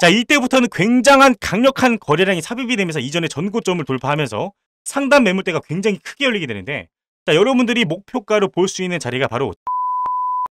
자 이때부터는 굉장한 강력한 거래량이 삽입이 되면서 이전의 전고점을 돌파하면서 상단 매물대가 굉장히 크게 열리게 되는데 자 여러분들이 목표가로 볼 수 있는 자리가 바로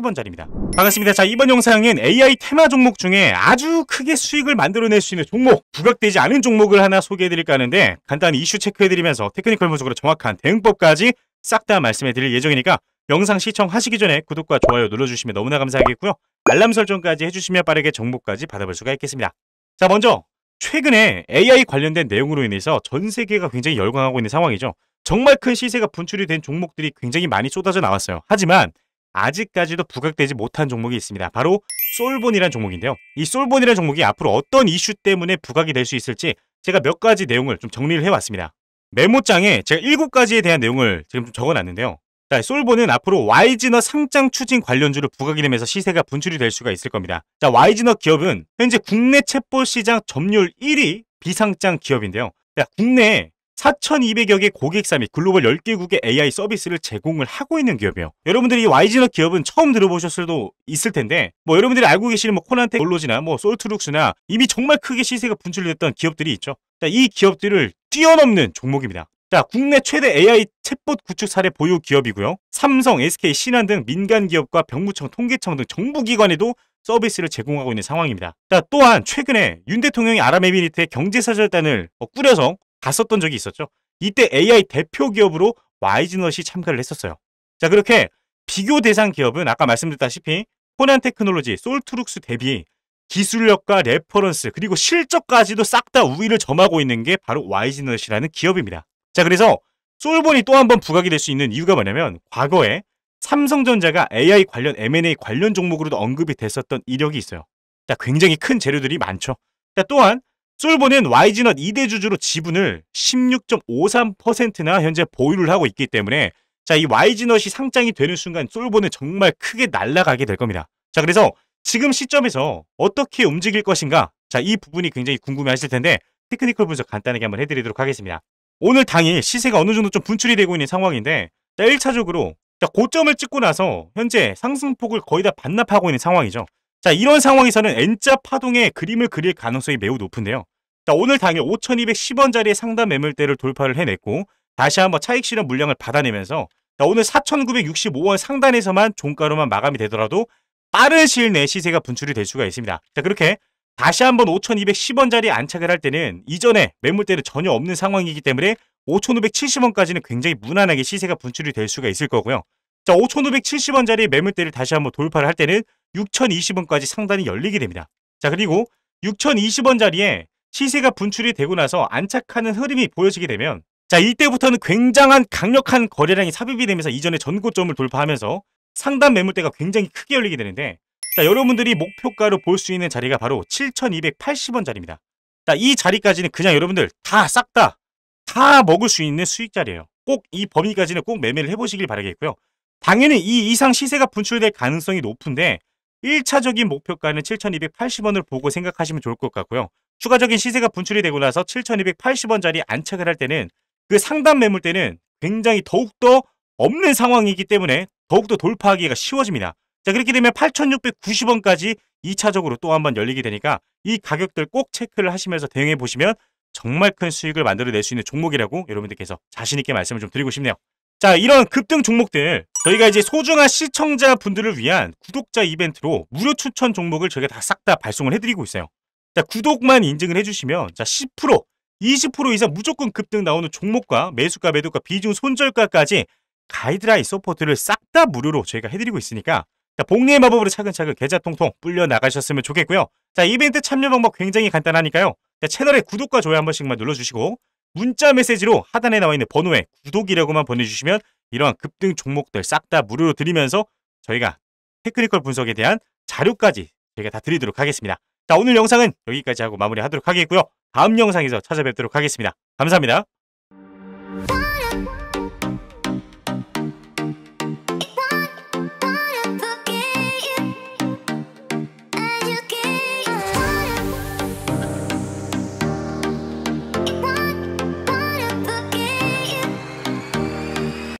1번 자리입니다. 반갑습니다. 자 이번 영상은 AI 테마 종목 중에 아주 크게 수익을 만들어낼 수 있는 종목 부각되지 않은 종목을 하나 소개해드릴까 하는데 간단히 이슈 체크해드리면서 테크니컬 분석으로 정확한 대응법까지 싹 다 말씀해드릴 예정이니까 영상 시청하시기 전에 구독과 좋아요 눌러주시면 너무나 감사하겠고요. 알람 설정까지 해주시면 빠르게 정보까지 받아볼 수가 있겠습니다. 자 먼저 최근에 AI 관련된 내용으로 인해서 전 세계가 굉장히 열광하고 있는 상황이죠. 정말 큰 시세가 분출이 된 종목들이 굉장히 많이 쏟아져 나왔어요. 하지만 아직까지도 부각되지 못한 종목이 있습니다. 바로 솔본이란 종목인데요. 이 솔본이란 종목이 앞으로 어떤 이슈 때문에 부각이 될 수 있을지 제가 몇 가지 내용을 좀 정리를 해왔습니다. 메모장에 제가 7가지에 대한 내용을 지금 좀 적어놨는데요. 자, 솔보는 앞으로 와이즈너 상장 추진 관련주를 부각이름에서 시세가 분출이 될 수가 있을 겁니다. 자, 와이즈너 기업은 현재 국내 챗볼 시장 점유율 1위 비상장 기업인데요. 자, 국내 4,200여 개 고객사 및 글로벌 10개국의 AI 서비스를 제공을 하고 있는 기업이에요. 여러분들이 와이 g 너 기업은 처음 들어보셨을 수도 있을 텐데 뭐 여러분들이 알고 계시는 뭐 코난테 놀로지나 뭐 솔트룩스나 이미 정말 크게 시세가 분출됐던 기업들이 있죠. 자, 이 기업들을 뛰어넘는 종목입니다. 자, 국내 최대 AI 챗봇 구축 사례 보유 기업이고요. 삼성, SK, 신한 등 민간 기업과 병무청, 통계청 등 정부 기관에도 서비스를 제공하고 있는 상황입니다. 자, 또한 최근에 윤 대통령이 아랍에미리트의 경제사절단을 어, 꾸려서 갔었던 적이 있었죠. 이때 AI 대표 기업으로 와이즈넛이 참가를 했었어요. 자, 그렇게 비교 대상 기업은 아까 말씀드렸다시피 코난 테크놀로지, 솔트룩스 대비 기술력과 레퍼런스 그리고 실적까지도 싹 다 우위를 점하고 있는 게 바로 와이즈넛이라는 기업입니다. 자 그래서 솔본이 또 한 번 부각이 될 수 있는 이유가 뭐냐면 과거에 삼성전자가 AI 관련 M&A 관련 종목으로도 언급이 됐었던 이력이 있어요. 자, 굉장히 큰 재료들이 많죠. 자, 또한 솔본은 YG넛 2대 주주로 지분을 16.53%나 현재 보유를 하고 있기 때문에 자, 이 YG넛이 상장이 되는 순간 솔본는 정말 크게 날아가게 될 겁니다. 자, 그래서 지금 시점에서 어떻게 움직일 것인가? 자, 이 부분이 굉장히 궁금해 하실 텐데 테크니컬 분석 간단하게 한번 해드리도록 하겠습니다. 오늘 당일 시세가 어느 정도 좀 분출이 되고 있는 상황인데 자 1차적으로 자 고점을 찍고 나서 현재 상승폭을 거의 다 반납하고 있는 상황이죠. 자 이런 상황에서는 N자 파동의 그림을 그릴 가능성이 매우 높은데요. 자 오늘 당일 5210원짜리 의 상단 매물대를 돌파를 해냈고 다시 한번 차익 실현 물량을 받아내면서 자, 오늘 4965원 상단에서만 종가로만 마감이 되더라도 빠른 시일 내 시세가 분출이 될 수가 있습니다. 자 그렇게 다시 한번 5,210원짜리 안착을 할 때는 이전에 매물대는 전혀 없는 상황이기 때문에 5,570원까지는 굉장히 무난하게 시세가 분출이 될 수가 있을 거고요. 자, 5,570원짜리 매물대를 다시 한번 돌파를 할 때는 6,020원까지 상단이 열리게 됩니다. 자, 그리고 6,020원짜리에 시세가 분출이 되고 나서 안착하는 흐름이 보여지게 되면 자, 이때부터는 굉장한 강력한 거래량이 삽입이 되면서 이전에 전고점을 돌파하면서 상단 매물대가 굉장히 크게 열리게 되는데 자, 여러분들이 목표가로 볼 수 있는 자리가 바로 7,280원 자리입니다. 자, 이 자리까지는 그냥 여러분들 다 싹 다 다 먹을 수 있는 수익 자리예요. 꼭 이 범위까지는 꼭 매매를 해보시길 바라겠고요. 당연히 이 이상 시세가 분출될 가능성이 높은데 1차적인 목표가는 7,280원을 보고 생각하시면 좋을 것 같고요. 추가적인 시세가 분출이 되고 나서 7 2 8 0원자리 안착을 할 때는 그 상단 매물 때는 굉장히 더욱더 없는 상황이기 때문에 더욱더 돌파하기가 쉬워집니다. 자, 그렇게 되면 8,690원까지 2차적으로 또 한 번 열리게 되니까 이 가격들 꼭 체크를 하시면서 대응해 보시면 정말 큰 수익을 만들어낼 수 있는 종목이라고 여러분들께서 자신있게 말씀을 좀 드리고 싶네요. 자, 이런 급등 종목들 저희가 이제 소중한 시청자분들을 위한 구독자 이벤트로 무료 추천 종목을 저희가 다 싹 다 발송을 해드리고 있어요. 자, 구독만 인증을 해주시면 자, 10%, 20% 이상 무조건 급등 나오는 종목과 매수가, 매도가, 비중, 손절가까지 가이드라인 서포트를 싹 다 무료로 저희가 해드리고 있으니까 자, 복리의 마법으로 차근차근 계좌 통통 불려 나가셨으면 좋겠고요. 자, 이벤트 참여 방법 굉장히 간단하니까요. 자, 채널에 구독과 좋아요 한 번씩만 눌러주시고 문자 메시지로 하단에 나와 있는 번호에 구독이라고만 보내주시면 이러한 급등 종목들 싹 다 무료로 드리면서 저희가 테크니컬 분석에 대한 자료까지 저희가 다 드리도록 하겠습니다. 자, 오늘 영상은 여기까지 하고 마무리하도록 하겠고요. 다음 영상에서 찾아뵙도록 하겠습니다. 감사합니다.